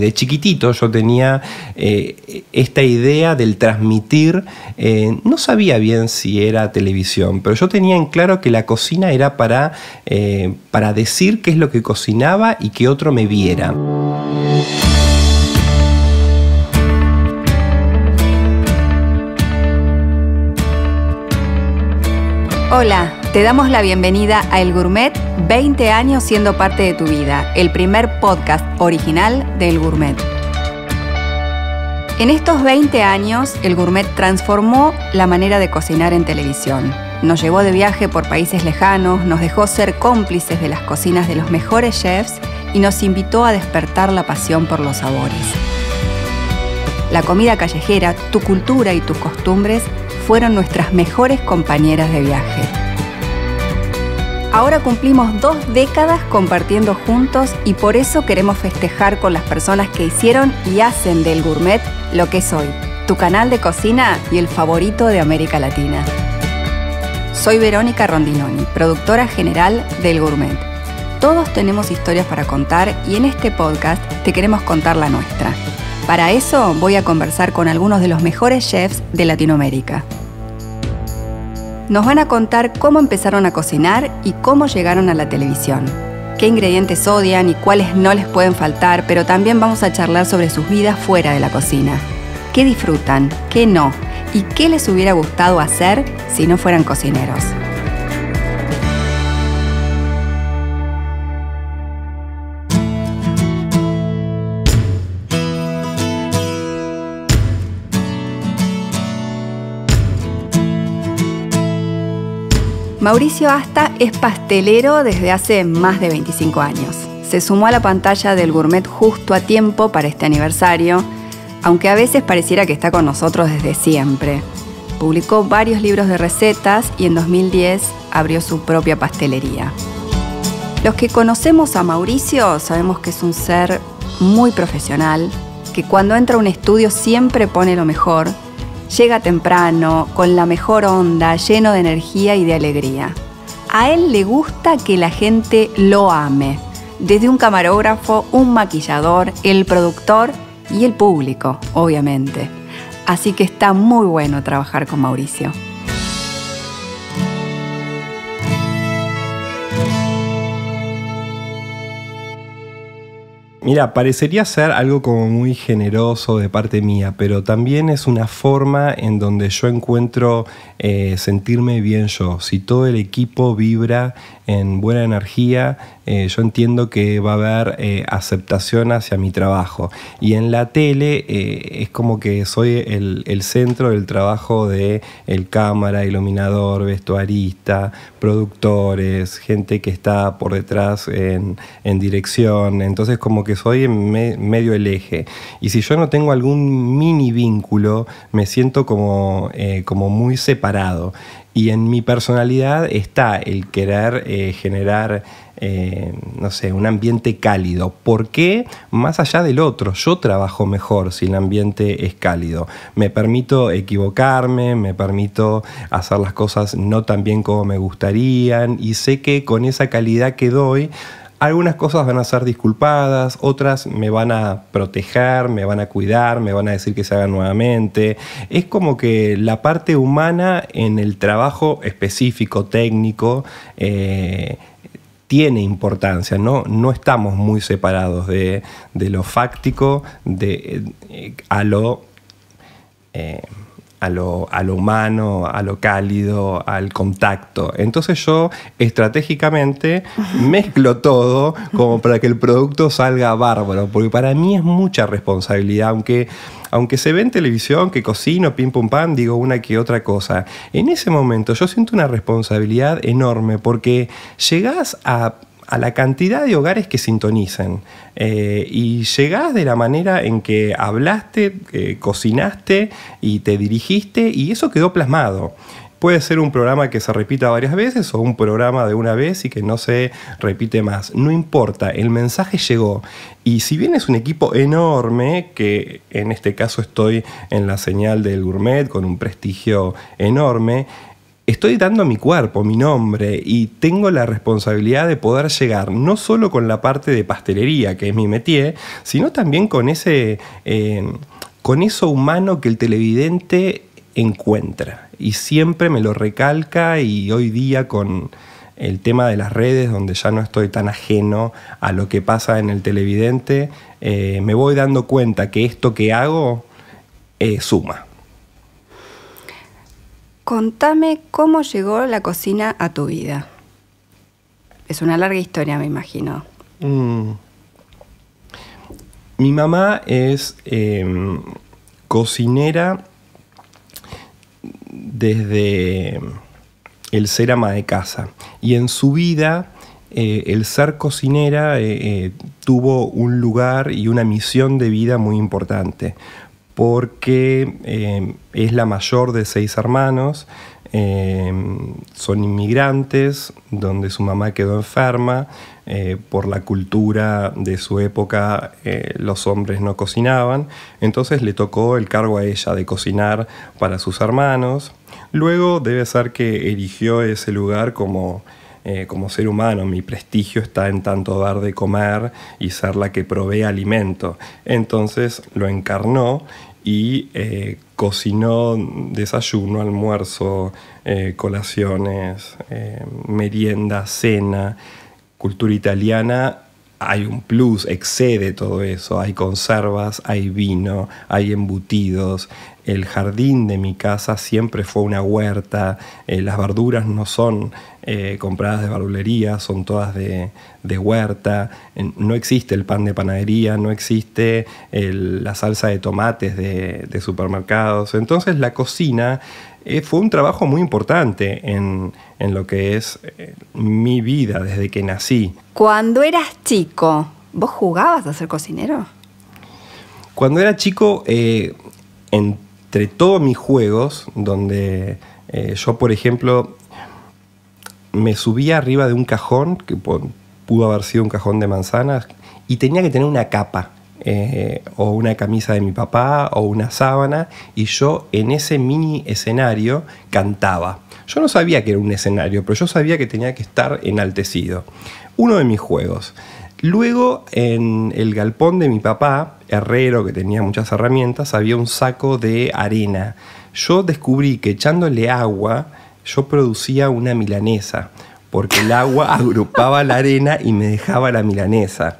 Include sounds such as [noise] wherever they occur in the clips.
de chiquitito yo tenía eh, esta idea del transmitir, eh, no sabía bien si era televisión, pero yo tenía en claro que la cocina era para, eh, para decir qué es lo que cocinaba y que otro me viera. Hola. Te damos la bienvenida a El Gourmet 20 años siendo parte de tu vida, el primer podcast original de El Gourmet. En estos 20 años, El Gourmet transformó la manera de cocinar en televisión. Nos llevó de viaje por países lejanos, nos dejó ser cómplices de las cocinas de los mejores chefs y nos invitó a despertar la pasión por los sabores. La comida callejera, tu cultura y tus costumbres fueron nuestras mejores compañeras de viaje. Ahora cumplimos dos décadas compartiendo juntos y por eso queremos festejar con las personas que hicieron y hacen del gourmet lo que es hoy, tu canal de cocina y el favorito de América Latina. Soy Verónica Rondinoni, productora general del Gourmet. Todos tenemos historias para contar y en este podcast te queremos contar la nuestra. Para eso voy a conversar con algunos de los mejores chefs de Latinoamérica. Nos van a contar cómo empezaron a cocinar y cómo llegaron a la televisión. Qué ingredientes odian y cuáles no les pueden faltar, pero también vamos a charlar sobre sus vidas fuera de la cocina. ¿Qué disfrutan? ¿Qué no? ¿Y qué les hubiera gustado hacer si no fueran cocineros? Mauricio Asta es pastelero desde hace más de 25 años. Se sumó a la pantalla del gourmet justo a tiempo para este aniversario, aunque a veces pareciera que está con nosotros desde siempre. Publicó varios libros de recetas y en 2010 abrió su propia pastelería. Los que conocemos a Mauricio sabemos que es un ser muy profesional, que cuando entra a un estudio siempre pone lo mejor Llega temprano, con la mejor onda, lleno de energía y de alegría. A él le gusta que la gente lo ame, desde un camarógrafo, un maquillador, el productor y el público, obviamente. Así que está muy bueno trabajar con Mauricio. Mira, parecería ser algo como muy generoso de parte mía, pero también es una forma en donde yo encuentro eh, sentirme bien yo. Si todo el equipo vibra en buena energía, eh, yo entiendo que va a haber eh, aceptación hacia mi trabajo. Y en la tele es como que soy el, centro del trabajo de el cámara, iluminador, vestuarista, productores, gente que está por detrás en, en dirección. Entonces como que soy en medio el eje. Y si yo no tengo algún mini vínculo, me siento como, como muy separado y en mi personalidad está el querer eh, generar, eh, no sé, un ambiente cálido. porque Más allá del otro, yo trabajo mejor si el ambiente es cálido. Me permito equivocarme, me permito hacer las cosas no tan bien como me gustarían y sé que con esa calidad que doy algunas cosas van a ser disculpadas, otras me van a proteger, me van a cuidar, me van a decir que se haga nuevamente. Es como que la parte humana en el trabajo específico, técnico, eh, tiene importancia, ¿no? no estamos muy separados de, lo fáctico de, eh, a lo... Eh, a lo, humano, a lo cálido, al contacto. Entonces yo estratégicamente [laughs] mezclo todo como para que el producto salga bárbaro, porque para mí es mucha responsabilidad, aunque, aunque se ve en televisión que cocino, pim pum pam, digo una que otra cosa. En ese momento yo siento una responsabilidad enorme porque llegás a a la cantidad de hogares que sintonicen. Eh, y llegás de la manera en que hablaste, eh, cocinaste y te dirigiste y eso quedó plasmado. Puede ser un programa que se repita varias veces o un programa de una vez y que no se repite más. No importa, el mensaje llegó. Y si bien es un equipo enorme, que en este caso estoy en la señal del gourmet con un prestigio enorme, estoy dando mi cuerpo, mi nombre, y tengo la responsabilidad de poder llegar no solo con la parte de pastelería, que es mi métier, sino también con ese. Eh, con eso humano que el televidente encuentra. Y siempre me lo recalca y hoy día con el tema de las redes, donde ya no estoy tan ajeno a lo que pasa en el televidente, eh, me voy dando cuenta que esto que hago eh, suma. Contame cómo llegó la cocina a tu vida. Es una larga historia, me imagino. Mm. Mi mamá es em, cocinera desde el ser ama de casa. Y en su vida, eh, el ser cocinera eh, eh, tuvo un lugar y una misión de vida muy importante porque eh, es la mayor de seis hermanos, eh, son inmigrantes, donde su mamá quedó enferma, eh, por la cultura de su época los hombres no cocinaban, entonces le tocó el cargo a ella de cocinar para sus hermanos. Luego debe ser que eligió ese lugar como, como ser humano, mi prestigio está en tanto dar de comer y ser la que provee alimento. Entonces lo encarnó y eh, cocinó desayuno, almuerzo, eh, colaciones, eh, merienda, cena, cultura italiana hay un plus, excede todo eso. Hay conservas, hay vino, hay embutidos. El jardín de mi casa siempre fue una huerta. Eh, las verduras no son eh, compradas de barbulería, son todas de, huerta. No existe el pan de panadería, no existe eh, la salsa de tomates de supermercados. Entonces la cocina eh, fue un trabajo muy importante en, lo que es eh, mi vida desde que nací. Cuando eras chico, ¿vos jugabas a ser cocinero? Cuando era chico, eh, entre todos mis juegos, donde yo, por ejemplo, me subía arriba de un cajón, que pudo haber sido un cajón de manzanas, y tenía que tener una capa eh, o una camisa de mi papá o una sábana y yo en ese mini escenario cantaba. Yo no sabía que era un escenario, pero yo sabía que tenía que estar enaltecido. Uno de mis juegos. Luego, en el galpón de mi papá, herrero que tenía muchas herramientas, había un saco de arena. Yo descubrí que echándole agua, yo producía una milanesa, porque el agua [laughs] agrupaba la arena y me dejaba la milanesa.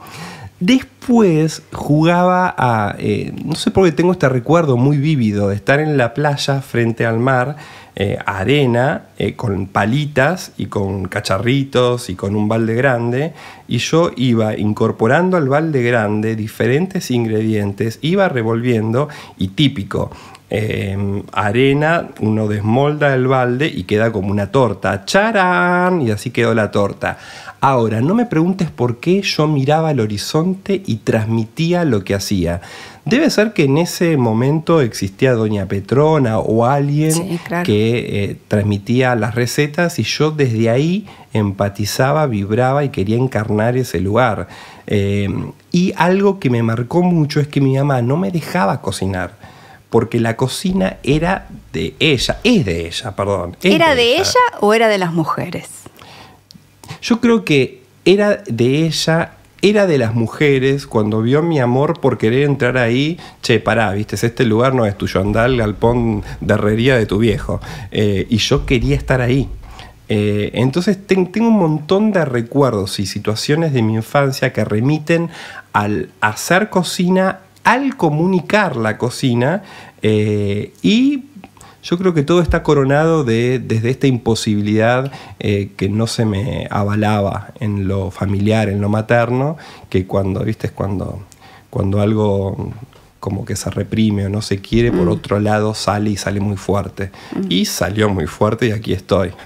Después jugaba a, eh, no sé por qué tengo este recuerdo muy vívido de estar en la playa frente al mar, eh, arena, eh, con palitas y con cacharritos y con un balde grande, y yo iba incorporando al balde grande diferentes ingredientes, iba revolviendo y típico, em, arena, uno desmolda el balde y queda como una torta. ¡Charán! Y así quedó la torta. Ahora, no me preguntes por qué yo miraba el horizonte y transmitía lo que hacía. Debe ser que en ese momento existía Doña Petrona o alguien que eh, transmitía las recetas y yo desde ahí empatizaba, vibraba y quería encarnar ese lugar. Em, y algo que me marcó mucho es que mi mamá no me dejaba cocinar porque la cocina era de ella, es de ella, perdón. ¿Era de, ella o era de las mujeres? Yo creo que era de ella era de las mujeres cuando vio mi amor por querer entrar ahí, che, pará, viste, este lugar no es tuyo, andal al galpón de herrería de tu viejo. Eh, y yo quería estar ahí. Eh, entonces tengo un montón de recuerdos y situaciones de mi infancia que remiten al hacer cocina, al comunicar la cocina eh, y yo creo que todo está coronado de, desde esta imposibilidad eh, que no se me avalaba en lo familiar, en lo materno, que cuando, viste, es cuando, cuando algo como que se reprime o no se quiere, por mm. otro lado sale y sale muy fuerte. Mm. Y salió muy fuerte y aquí estoy. [laughs]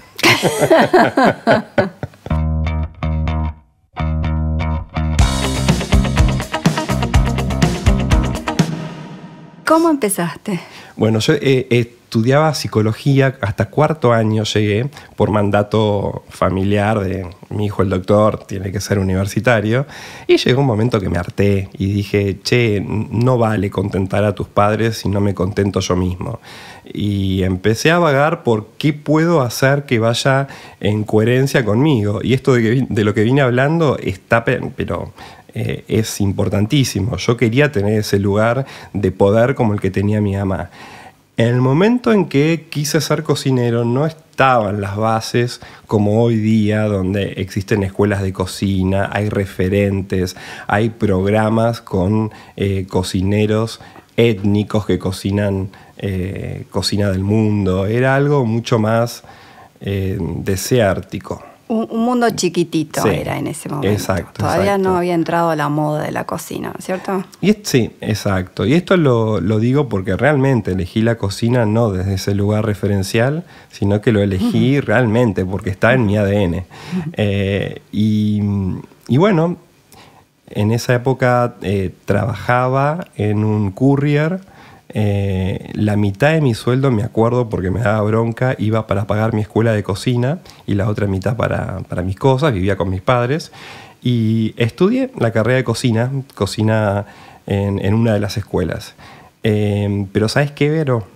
¿Cómo empezaste? Bueno, yo eh, eh, estudiaba psicología hasta cuarto año llegué por mandato familiar de mi hijo el doctor tiene que ser universitario y llegó un momento que me harté y dije, che, no vale contentar a tus padres si no me contento yo mismo. Y empecé a vagar por qué puedo hacer que vaya en coherencia conmigo. Y esto de, lo que vine hablando está, pero eh, es importantísimo. Yo quería tener ese lugar de poder como el que tenía mi mamá. En el momento en que quise ser cocinero no estaban las bases como hoy día, donde existen escuelas de cocina, hay referentes, hay programas con eh, cocineros étnicos que cocinan eh, cocina del mundo. Era algo mucho más eh, deseártico. Un, mundo chiquitito era en ese momento. Exacto. Todavía no había entrado la moda de la cocina, ¿cierto? Y, sí, exacto. Y esto lo, digo porque realmente elegí la cocina no desde ese lugar referencial, sino que lo elegí realmente porque está en mi ADN. Eh, y, bueno, en esa época eh, trabajaba en un courier eh, la mitad de mi sueldo, me acuerdo, porque me daba bronca, iba para pagar mi escuela de cocina y la otra mitad para, para mis cosas, vivía con mis padres. Y estudié la carrera de cocina, cocina en, una de las escuelas. Em, pero ¿sabes qué, Vero?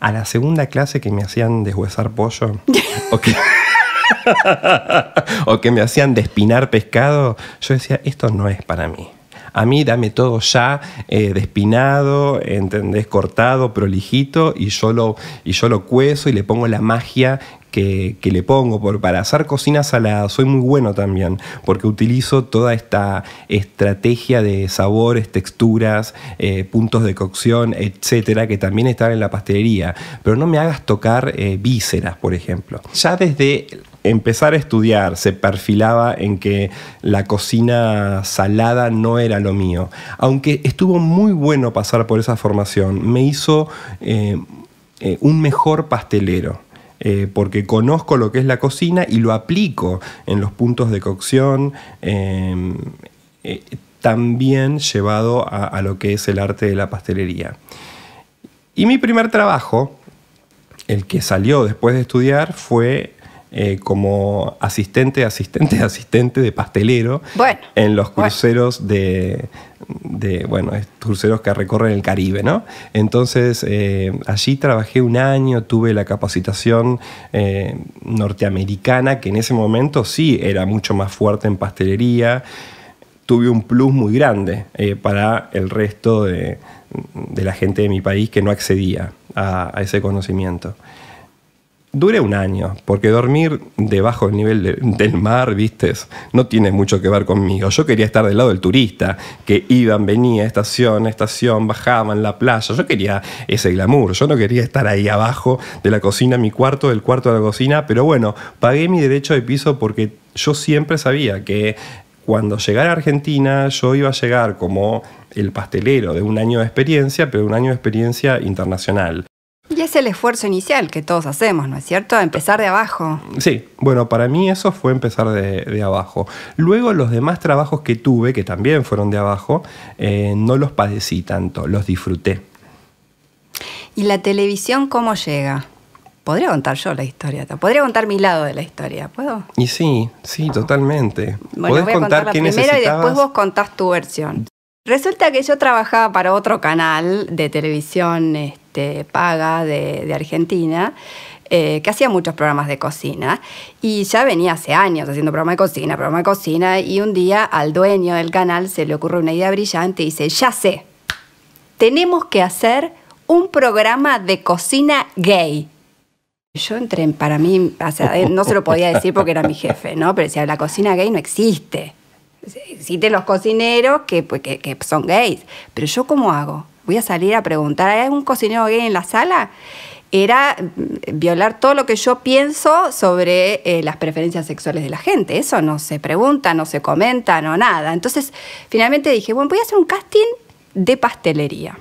A la segunda clase que me hacían deshuesar pollo, [laughs] [laughs] o que me hacían despinar pescado, yo decía, esto no es para mí a mí dame todo ya eh, despinado, ¿entendés? Cortado, prolijito, y yo, lo, y yo lo cuezo y le pongo la magia que, le pongo para hacer cocina salada. Soy muy bueno también, porque utilizo toda esta estrategia de sabores, texturas, eh, puntos de cocción, etcétera, que también están en la pastelería. Pero no me hagas tocar eh, vísceras, por ejemplo. Ya desde empezar a estudiar se perfilaba en que la cocina salada no era lo mío. Aunque estuvo muy bueno pasar por esa formación, me hizo eh, eh, un mejor pastelero. Eh, porque conozco lo que es la cocina y lo aplico en los puntos de cocción, también llevado a lo que es el arte de la pastelería. Y mi primer trabajo, el que salió después de estudiar fue eh, como asistente, asistente, [laughs] asistente de pastelero en los cruceros de, bueno, cruceros que recorren el Caribe, ¿no? Entonces eh, allí trabajé un año, tuve la capacitación eh, norteamericana, que en ese momento sí era mucho más fuerte en pastelería, tuve un plus muy grande para el resto de, la gente de mi país que no accedía a ese conocimiento. Duré un año, porque dormir debajo del nivel del mar, viste, no tiene mucho que ver conmigo. Yo quería estar del lado del turista, que iban, venía, estación, estación, bajaban, la playa. Yo quería ese glamour, yo no quería estar ahí abajo de la cocina, mi cuarto, del cuarto de la cocina, pero bueno, pagué mi derecho de piso porque yo siempre sabía que cuando llegara a Argentina yo iba a llegar como el pastelero de un año de experiencia, pero un año de experiencia internacional es el esfuerzo inicial que todos hacemos, ¿no es cierto? empezar de abajo. Sí, bueno, para mí eso fue empezar de, abajo. Luego los demás trabajos que tuve, que también fueron de abajo, eh, no los padecí tanto, los disfruté. ¿Y la televisión cómo llega? Podría contar yo la historia, podría contar mi lado de la historia, ¿puedo? Y sí, sí, totalmente. Bueno, voy a contar, contar la primera y después vos contás tu versión. Resulta que yo trabajaba para otro canal de televisión Paga de, Argentina, eh, que hacía muchos programas de cocina y ya venía hace años haciendo programa de cocina, programa de cocina, y un día al dueño del canal se le ocurre una idea brillante y dice, ya sé, tenemos que hacer un programa de cocina gay. Yo entré, para mí, eh, no se lo podía decir porque era mi jefe, ¿no? Pero decía, la cocina gay no existe. Existen los cocineros que, pues, que, que son gays. Pero yo, ¿cómo hago? voy a salir a preguntar, ¿hay algún cocinero gay en la sala? Era mm, violar todo lo que yo pienso sobre eh, las preferencias sexuales de la gente. Eso no se pregunta, no se comenta, no nada. Entonces, finalmente dije, bueno, voy a hacer un casting de pastelería.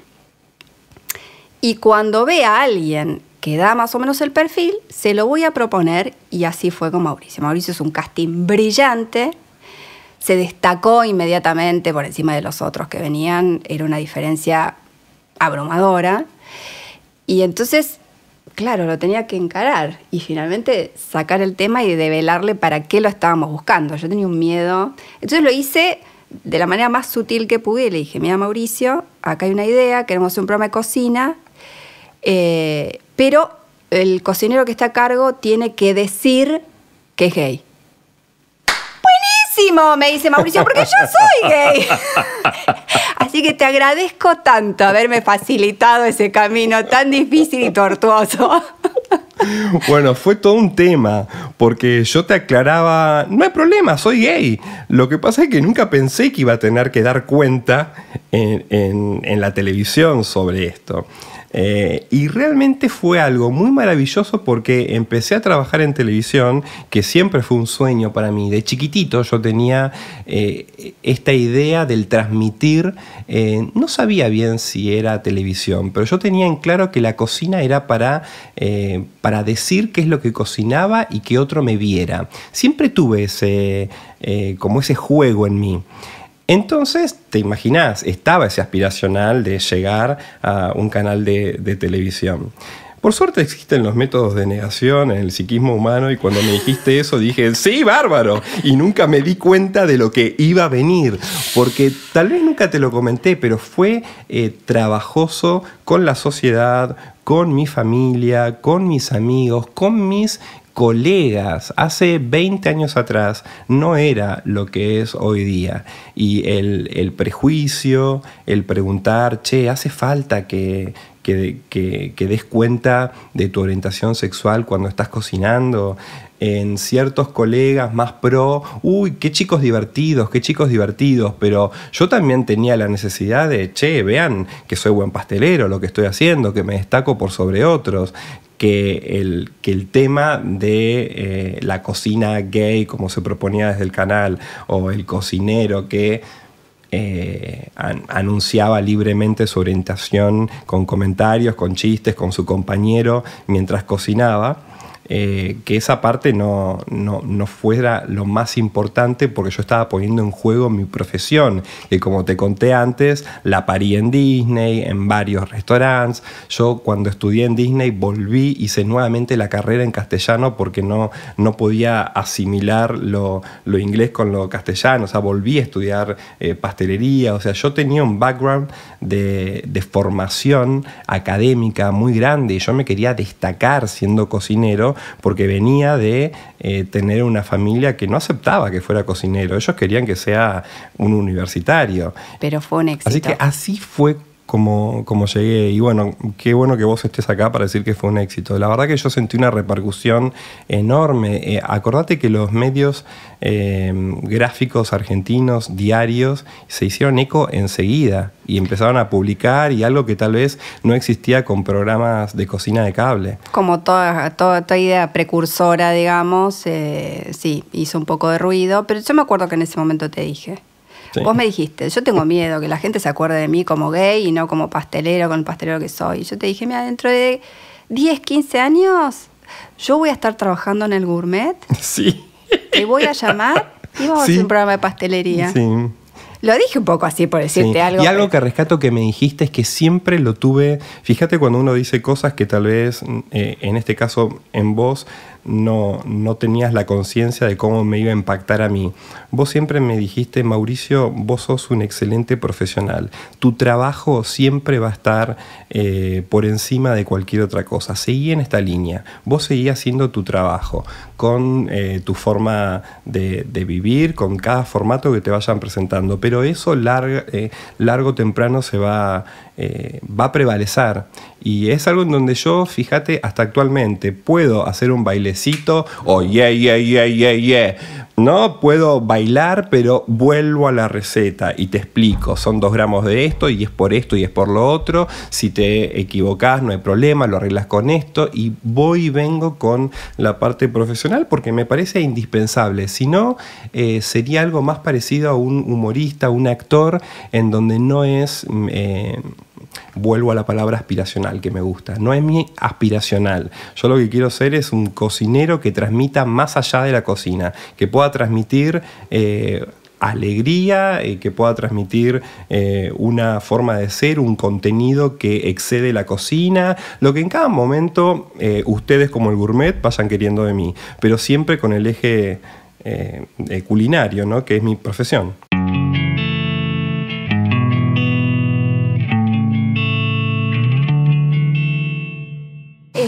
Y cuando vea a alguien que da más o menos el perfil, se lo voy a proponer y así fue con Mauricio. Mauricio es un casting brillante, se destacó inmediatamente por encima de los otros que venían, era una diferencia abrumadora. Y entonces, claro, lo tenía que encarar y finalmente sacar el tema y develarle para qué lo estábamos buscando. Yo tenía un miedo. Entonces lo hice de la manera más sutil que pude. Le dije, mira Mauricio, acá hay una idea, queremos un programa de cocina, eh, pero el cocinero que está a cargo tiene que decir que es gay. Buenísimo, me dice Mauricio, porque yo soy gay. [laughs] Así que te agradezco tanto haberme facilitado ese camino tan difícil y tortuoso. [laughs] Bueno, fue todo un tema, porque yo te aclaraba, no hay problema, soy gay. Lo que pasa es que nunca pensé que iba a tener que dar cuenta en, la televisión sobre esto. Eh, y realmente fue algo muy maravilloso porque empecé a trabajar en televisión, que siempre fue un sueño para mí. De chiquitito yo tenía eh, esta idea del transmitir, eh, no sabía bien si era televisión, pero yo tenía en claro que la cocina era para, para decir qué es lo que cocinaba y que otro me viera. Siempre tuve ese, como ese juego en mí. Entonces, te imaginás, estaba ese aspiracional de llegar a un canal de, televisión. Por suerte existen los métodos de negación en el psiquismo humano y cuando me dijiste eso dije, sí, bárbaro. Y nunca me di cuenta de lo que iba a venir, porque tal vez nunca te lo comenté, pero fue eh, trabajoso con la sociedad, con mi familia, con mis amigos, con mis colegas hace 20 años atrás no era lo que es hoy día. Y el, prejuicio, el preguntar, che, hace falta que, que, que, que, des cuenta de tu orientación sexual cuando estás cocinando. En ciertos colegas más pro, uy, qué chicos divertidos, qué chicos divertidos, pero yo también tenía la necesidad de, che, vean que soy buen pastelero, lo que estoy haciendo, que me destaco por sobre otros, que el, tema de eh, la cocina gay, como se proponía desde el canal, o el cocinero que eh, anunciaba libremente su orientación con comentarios, con chistes, con su compañero mientras cocinaba, eh, que esa parte no, no, fuera lo más importante porque yo estaba poniendo en juego mi profesión, que como te conté antes, la parí en Disney, en varios restaurantes. Yo cuando estudié en Disney volví, hice nuevamente la carrera en castellano porque no, no podía asimilar lo, inglés con lo castellano, o sea, volví a estudiar eh, pastelería, o sea, yo tenía un background de, de formación académica muy grande y yo me quería destacar siendo cocinero porque venía de eh, tener una familia que no aceptaba que fuera cocinero. Ellos querían que sea un universitario. Pero fue un éxito. Así que así fue como, llegué. Y bueno, qué bueno que vos estés acá para decir que fue un éxito. La verdad que yo sentí una repercusión enorme. Eh, acordate que los medios eh, gráficos argentinos, diarios, se hicieron eco enseguida y empezaron a publicar y algo que tal vez no existía con programas de cocina de cable. Como toda, toda, toda idea precursora, digamos, eh, sí, hizo un poco de ruido, pero yo me acuerdo que en ese momento te dije. Vos me dijiste, yo tengo miedo que la gente se acuerde de mí como gay y no como pastelero, con el pastelero que soy. Yo te dije, mira, dentro de 10, 15 años, yo voy a estar trabajando en el gourmet. [laughs] Sí. Te voy a llamar y vamos a hacer un programa de pastelería. Sí. Lo dije un poco así por decirte algo. Y algo que rescato que me dijiste es que siempre lo tuve. Fíjate cuando uno dice cosas que tal vez, mm, eh, en este caso en vos, no, no tenías la conciencia de cómo me iba a impactar a mí. Vos siempre me dijiste, Mauricio, vos sos un excelente profesional. Tu trabajo siempre va a estar eh, por encima de cualquier otra cosa. Seguí en esta línea. Vos seguí haciendo tu trabajo con eh, tu forma de, vivir, con cada formato que te vayan presentando. Pero eso eh, largo largo temprano se va eh, va a prevalecer. Y es algo en donde yo, fíjate, hasta actualmente puedo hacer un bailecito o oh, yeah, yeah, No puedo bailar, pero vuelvo a la receta y te explico. Son dos gramos de esto y es por esto y es por lo otro. Si te equivocas, no hay problema, lo arreglas con esto y voy y vengo con la parte profesional porque me parece indispensable. Si no, eh, sería algo más parecido a un humorista, un actor, en donde no es... Mm, eh, vuelvo a la palabra aspiracional que me gusta. No es mi aspiracional. Yo lo que quiero ser es un cocinero que transmita más allá de la cocina, que pueda transmitir... Eh, alegría, eh, que pueda transmitir eh, una forma de ser, un contenido que excede la cocina, lo que en cada momento ustedes como el gourmet vayan queriendo de mí, pero siempre con el eje culinario, ¿no? que es mi profesión.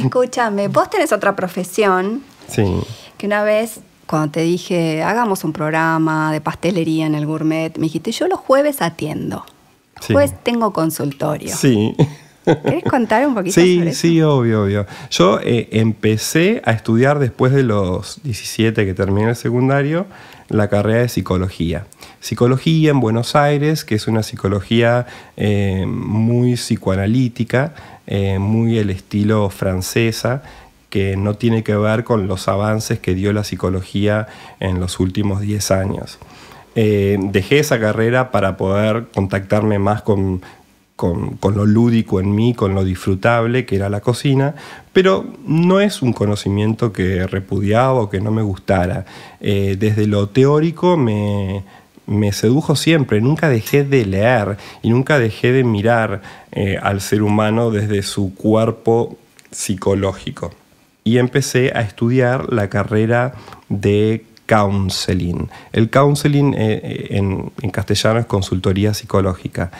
Escúchame, vos tenés otra profesión. Sí. Que una vez, cuando te dije, hagamos un programa de pastelería en el gourmet, me dijiste, yo los jueves atiendo. Sí. tengo consultorio. Sí. ¿Querés contar un poquito? Sí, sobre sí, sí, obvio, obvio. Yo eh, empecé a estudiar después de los 17 que terminé el secundario la carrera de psicología. Psicología en Buenos Aires, que es una psicología eh, muy psicoanalítica, eh, muy el estilo francesa, que no tiene que ver con los avances que dio la psicología en los últimos 10 años. dejé esa carrera para poder contactarme más con con, lo lúdico en mí, con lo disfrutable que era la cocina, pero no es un conocimiento que repudiaba o que no me gustara. Eh, desde lo teórico me, sedujo siempre, nunca dejé de leer y nunca dejé de mirar eh, al ser humano desde su cuerpo psicológico. Y empecé a estudiar la carrera de counseling. El counseling eh, en, en, castellano es consultoría psicológica.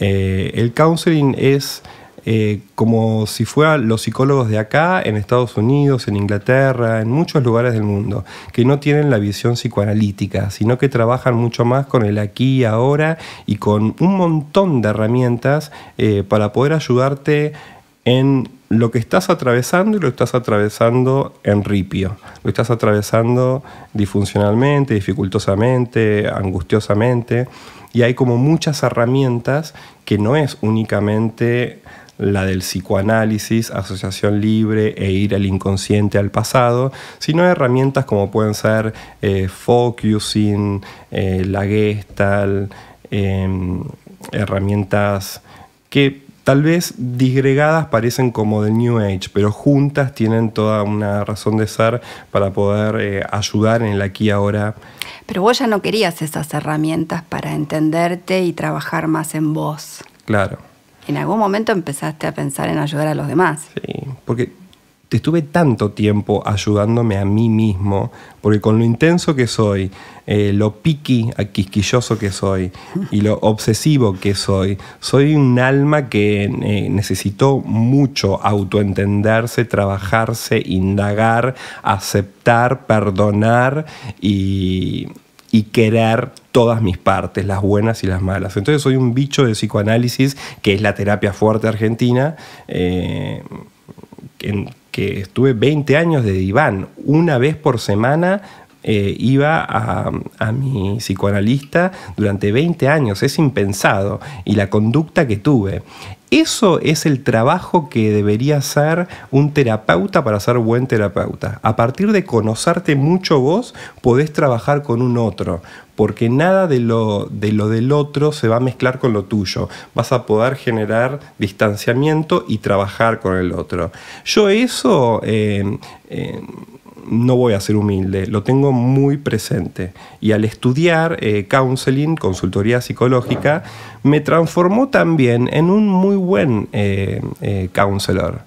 Eh, el counseling es eh, como si fueran los psicólogos de acá, en Estados Unidos, en Inglaterra, en muchos lugares del mundo, que no tienen la visión psicoanalítica, sino que trabajan mucho más con el aquí, ahora y con un montón de herramientas eh, para poder ayudarte en lo que estás atravesando y lo estás atravesando en ripio. Lo estás atravesando disfuncionalmente, dificultosamente, angustiosamente. Y hay como muchas herramientas que no es únicamente la del psicoanálisis, asociación libre e ir al inconsciente, al pasado, sino herramientas como pueden ser eh, focusing, eh, la gestal, em, herramientas que Tal vez disgregadas parecen como del New Age, pero juntas tienen toda una razón de ser para poder eh, ayudar en el aquí y ahora. Pero vos ya no querías esas herramientas para entenderte y trabajar más en vos. Claro. En algún momento empezaste a pensar en ayudar a los demás. Sí, porque estuve tanto tiempo ayudándome a mí mismo, porque con lo intenso que soy, eh, lo piqui, quisquilloso que soy y lo obsesivo que soy, soy un alma que eh, necesitó mucho autoentenderse, trabajarse, indagar, aceptar, perdonar y, querer todas mis partes, las buenas y las malas. Entonces soy un bicho de psicoanálisis, que es la terapia fuerte argentina. Eh, en, que estuve 20 años de diván, una vez por semana eh, iba a, mi psicoanalista durante 20 años, es impensado, y la conducta que tuve. Eso es el trabajo que debería hacer un terapeuta para ser buen terapeuta. A partir de conocerte mucho vos, podés trabajar con un otro, porque nada de lo, de lo del otro se va a mezclar con lo tuyo. Vas a poder generar distanciamiento y trabajar con el otro. Yo eso... Eh, eh, no voy a ser humilde, lo tengo muy presente. Y al estudiar eh, counseling, consultoría psicológica, me transformó también en un muy buen eh, eh, counselor.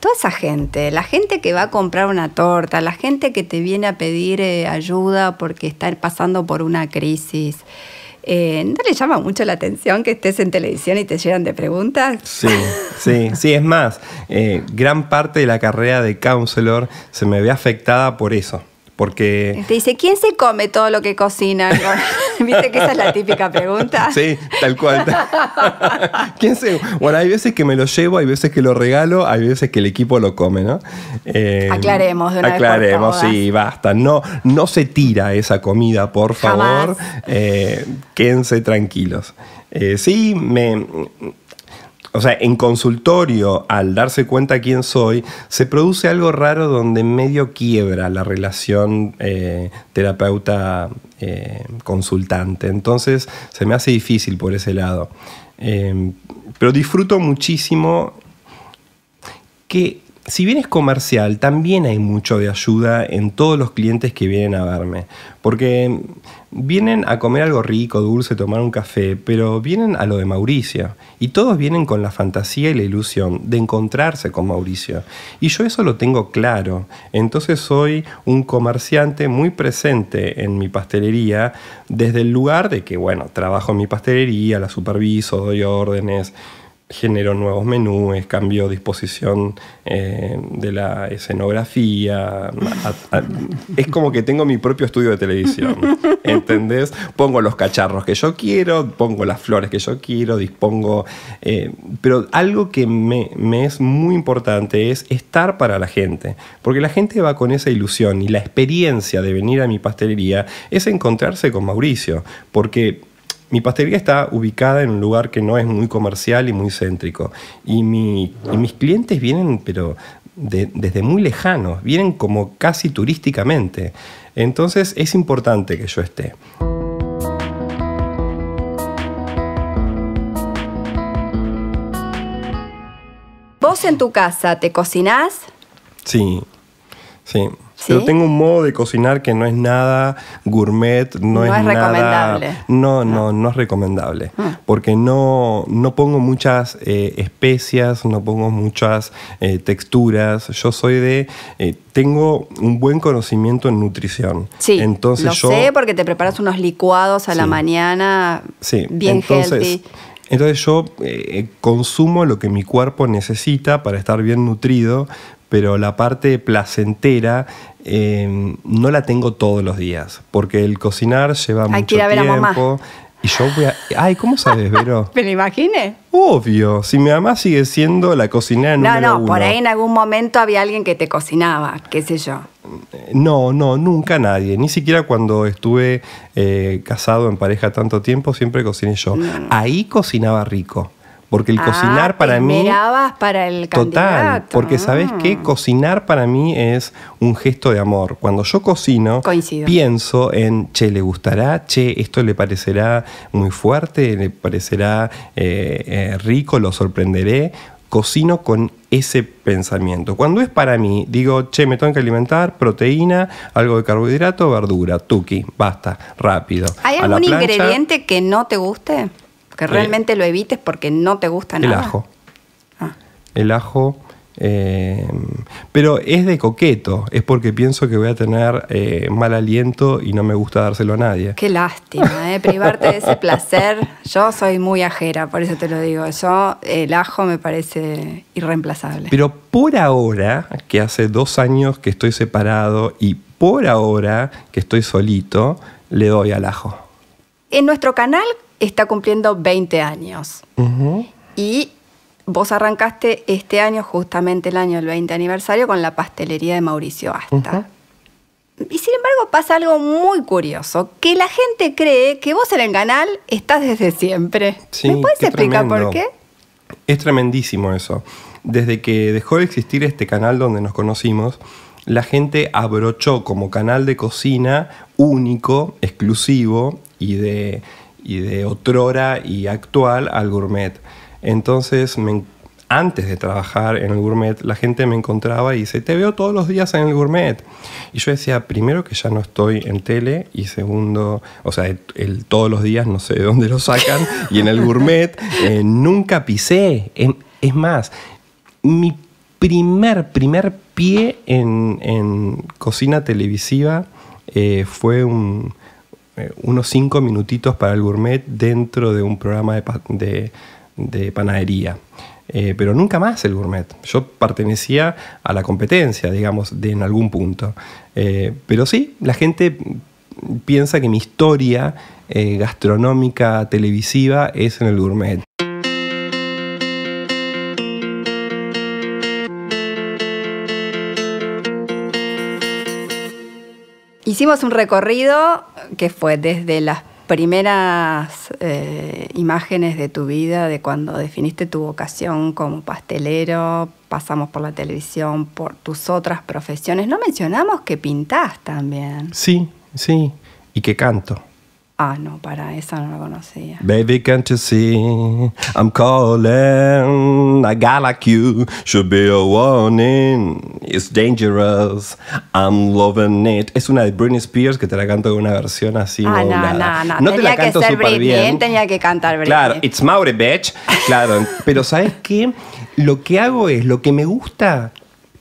Toda esa gente, la gente que va a comprar una torta, la gente que te viene a pedir ayuda porque está pasando por una crisis, eh, ¿No le llama mucho la atención que estés en televisión y te llenan de preguntas? Sí, sí, sí, es más, eh, gran parte de la carrera de counselor se me ve afectada por eso. Porque... Te dice, ¿quién se come todo lo que cocina? [laughs] ¿Viste que esa es la típica pregunta? Sí, tal cual. [laughs] Bueno, hay veces que me lo llevo, hay veces que lo regalo, hay veces que el equipo lo come, ¿no? Eh, aclaremos de una Aclaremos, sí, basta. No, no se tira esa comida, por favor. Eh, quédense tranquilos. Eh, sí, me o sea, en consultorio, al darse cuenta quién soy, se produce algo raro donde medio quiebra la relación eh, terapeuta-consultante. Eh, Entonces, se me hace difícil por ese lado. Eh, pero disfruto muchísimo que si bien es comercial, también hay mucho de ayuda en todos los clientes que vienen a verme. Porque vienen a comer algo rico, dulce, tomar un café, pero vienen a lo de Mauricio. Y todos vienen con la fantasía y la ilusión de encontrarse con Mauricio. Y yo eso lo tengo claro. Entonces soy un comerciante muy presente en mi pastelería desde el lugar de que, bueno, trabajo en mi pastelería, la superviso, doy órdenes, generó nuevos menús, cambio disposición eh, de la escenografía. es como que tengo mi propio estudio de televisión, [laughs] ¿entendés? Pongo los cacharros que yo quiero, pongo las flores que yo quiero, dispongo... Eh, pero algo que me, me es muy importante es estar para la gente, porque la gente va con esa ilusión y la experiencia de venir a mi pastelería es encontrarse con Mauricio, porque mi pastelería está ubicada en un lugar que no es muy comercial y muy céntrico. Y, mis clientes vienen, pero desde muy lejanos, vienen como casi turísticamente. Entonces es importante que yo esté. ¿Vos en tu casa te cocinás? Sí, sí. Pero tengo un modo de cocinar que no es nada gourmet, no, no es, recomendable. No, no, no, es recomendable. Mm. Porque no, no pongo muchas eh, especias, no pongo muchas eh, texturas. Yo soy de. Eh, tengo un buen conocimiento en nutrición. Sí. Entonces lo yo, sé porque te preparas unos licuados a la mañana sí. bien entonces, healthy. Entonces yo consumo lo que mi cuerpo necesita para estar bien nutrido, pero la parte placentera em, no la tengo todos los días, porque el cocinar lleva Hay mucho que ir a ver tiempo. A mamá. Y yo voy a... Ay, ¿cómo sabes, Vero? [laughs] ¿Me lo imaginé? Obvio. Si mi mamá sigue siendo la cocinera número No, no, por ahí en algún momento había alguien que te cocinaba, qué sé yo. No, no, nunca nadie. Ni siquiera cuando estuve eh, casado en pareja tanto tiempo, siempre cociné yo. Ahí cocinaba rico. Porque el ah, cocinar para mí. mí. para el Total. Porque, ¿sabes que ah. Cocinar para mí es un gesto de amor. Cuando yo cocino, pienso en che, le gustará, che, esto le parecerá muy fuerte, le parecerá eh, eh, rico, lo sorprenderé. Cocino con ese pensamiento. Cuando es para mí, digo, che, me tengo que alimentar, proteína, algo de carbohidrato, verdura, tuki, basta, rápido. ¿Hay algún ingrediente que no te guste? Que eh, realmente lo evites porque no te gusta nada. Ah. El ajo. El eh, ajo. pero es de coqueto, es porque pienso que voy a tener eh, mal aliento y no me gusta dárselo a nadie. Qué lástima, ¿eh? privarte de ese [laughs] placer. Yo soy muy ajera, por eso te lo digo. Yo, el ajo me parece irreemplazable. Pero por ahora, que hace dos años que estoy separado y por ahora que estoy solito, le doy al ajo. En nuestro canal está cumpliendo 20 años. Y vos arrancaste este año, justamente el año del 20 aniversario, con la pastelería de Mauricio Asta. Y sin embargo pasa algo muy curioso, que la gente cree que vos en el canal estás desde siempre. ¿Me puedes explicar por qué? Es tremendísimo eso. Desde que dejó de existir este canal donde nos conocimos, la gente abrochó como canal de cocina único, exclusivo y de, y de otrora y actual al gourmet. Entonces, antes de trabajar en el gourmet, la gente me encontraba y dice, te veo todos los días en el gourmet. Y yo decía, primero que ya no estoy en tele y segundo, o sea, el, todos los días no sé de dónde lo sacan [laughs] y en el gourmet eh, nunca pisé. es más, mi primer, primer pie en, cocina televisiva eh, fue un eh, unos cinco minutitos para el gourmet dentro de un programa de, panadería. Eh, pero nunca más el gourmet. Yo pertenecía a la competencia, digamos, de, en algún punto. Eh, pero sí, la gente piensa que mi historia gastronómica televisiva es en el gourmet. Hicimos un recorrido que fue desde las primeras eh, imágenes de tu vida, de cuando definiste tu vocación como pastelero, pasamos por la televisión, por tus otras profesiones. No mencionamos que pintás también. Sí, sí, y que canto. Ah, no, para esa no la conocía. Baby, can't you see? I'm calling. A guy like you should be a warning. It's dangerous. I'm loving it. Es una de Britney Spears que te la canto en una versión así. Ah, no, no, no. tenía te la canto que ser super Britney, bien. ¿eh? Tenía que cantar Britney. Claro, it's Maury, bitch. Claro, pero ¿sabes qué? Lo que hago es, lo que me gusta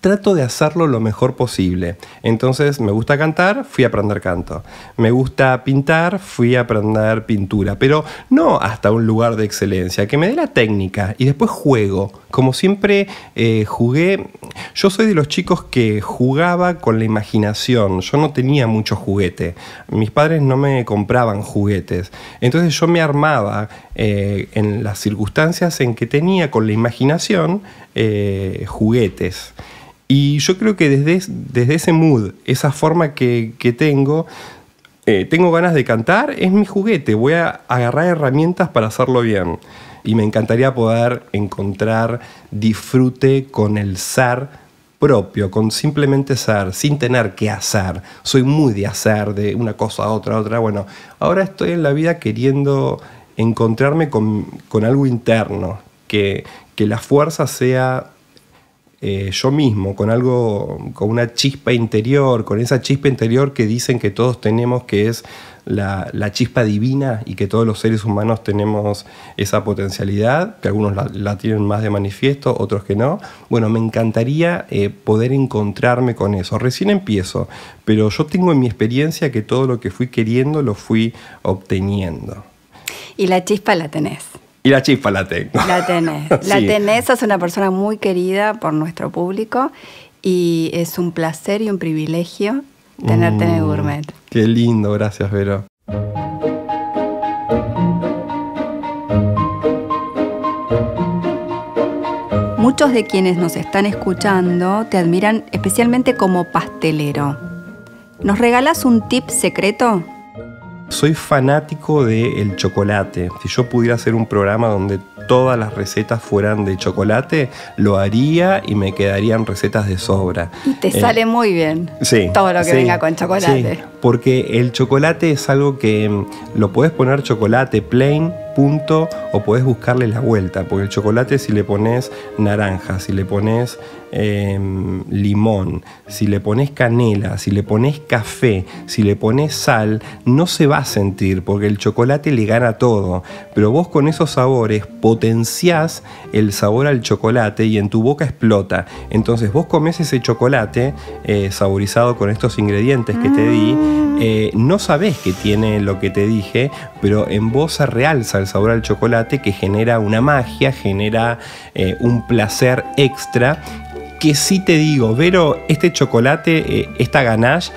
trato de hacerlo lo mejor posible. Entonces, me gusta cantar, fui a aprender canto. Me gusta pintar, fui a aprender pintura, pero no hasta un lugar de excelencia, que me dé la técnica y después juego. Como siempre eh, jugué, yo soy de los chicos que jugaba con la imaginación, yo no tenía mucho juguete, mis padres no me compraban juguetes, entonces yo me armaba eh, en las circunstancias en que tenía con la imaginación eh, juguetes. Y yo creo que desde, desde ese mood, esa forma que, tengo, eh, tengo ganas de cantar, es mi juguete, voy a agarrar herramientas para hacerlo bien. Y me encantaría poder encontrar disfrute con el ser propio, con simplemente ser, sin tener que hacer. Soy muy de hacer, de una cosa a otra, otra. Bueno, ahora estoy en la vida queriendo encontrarme con, algo interno, que, que la fuerza sea eh, yo mismo, con algo, con una chispa interior, con esa chispa interior que dicen que todos tenemos, que es la, chispa divina y que todos los seres humanos tenemos esa potencialidad, que algunos la, tienen más de manifiesto, otros que no. Bueno, me encantaría eh, poder encontrarme con eso. Recién empiezo, pero yo tengo en mi experiencia que todo lo que fui queriendo lo fui obteniendo. Y la chispa la tenés. Y la chispa la tengo. La tenés. [laughs] La tenés, sos una persona muy querida por nuestro público y es un placer y un privilegio tenerte en el mm, gourmet. Qué lindo, gracias, Vero. Muchos de quienes nos están escuchando te admiran especialmente como pastelero. ¿Nos regalas un tip secreto? Soy fanático del chocolate. Si yo pudiera hacer un programa donde todas las recetas fueran de chocolate, lo haría y me quedarían recetas de sobra. Y te eh, sale muy bien todo lo que venga con chocolate porque el chocolate es algo que mm, lo puedes poner chocolate plain, punto, o puedes buscarle la vuelta, porque el chocolate si le pones naranja, si le pones em, limón, si le pones canela, si le pones café, si le pones sal, no se va a sentir, porque el chocolate le gana todo, pero vos con esos sabores potenciás el sabor al chocolate y en tu boca explota. Entonces vos comés ese chocolate eh, saborizado con estos ingredientes que te di, mm. Eh, no sabes que tiene lo que te dije, pero en vos se realza el sabor al chocolate que genera una magia, genera eh, un placer extra. Que sí te digo, Vero, este chocolate, eh, esta ganache,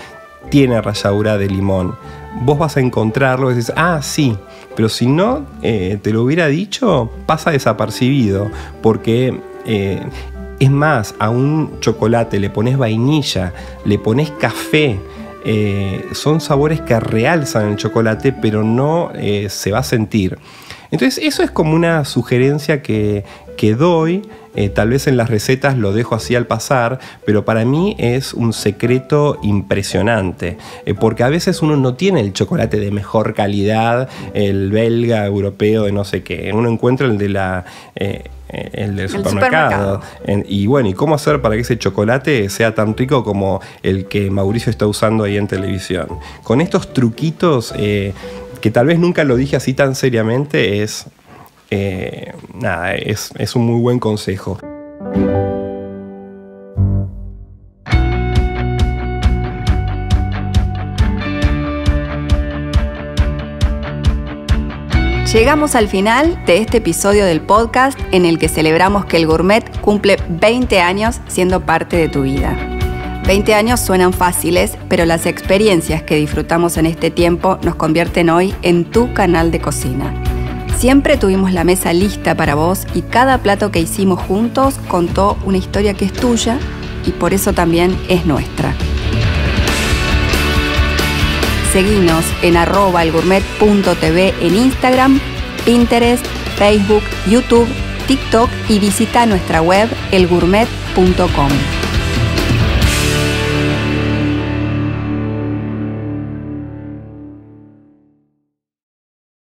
tiene ralladura de limón. Vos vas a encontrarlo y dices, ah, sí, pero si no te lo hubiera dicho, pasa desapercibido, porque es más, a un chocolate le pones vainilla, le pones café, eh, son sabores que realzan el chocolate, pero no eh, se va a sentir. Entonces eso es como una sugerencia que, que doy, eh, tal vez en las recetas lo dejo así al pasar, pero para mí es un secreto impresionante, eh, porque a veces uno no tiene el chocolate de mejor calidad, el belga, europeo, de no sé qué, uno encuentra el de la... Eh, del supermercado. y bueno, ¿y cómo hacer para que ese chocolate sea tan rico como el que Mauricio está usando ahí en televisión? Con estos truquitos, que tal vez nunca lo dije así tan seriamente, es eh, nada, es, es un muy buen consejo. Llegamos al final de este episodio del podcast en el que celebramos que el gourmet cumple 20 años siendo parte de tu vida. 20 años suenan fáciles, pero las experiencias que disfrutamos en este tiempo nos convierten hoy en tu canal de cocina. Siempre tuvimos la mesa lista para vos y cada plato que hicimos juntos contó una historia que es tuya y por eso también es nuestra. Seguinos en elgourmet.tv en Instagram, Pinterest, Facebook, YouTube, TikTok y visita nuestra web elgourmet.com.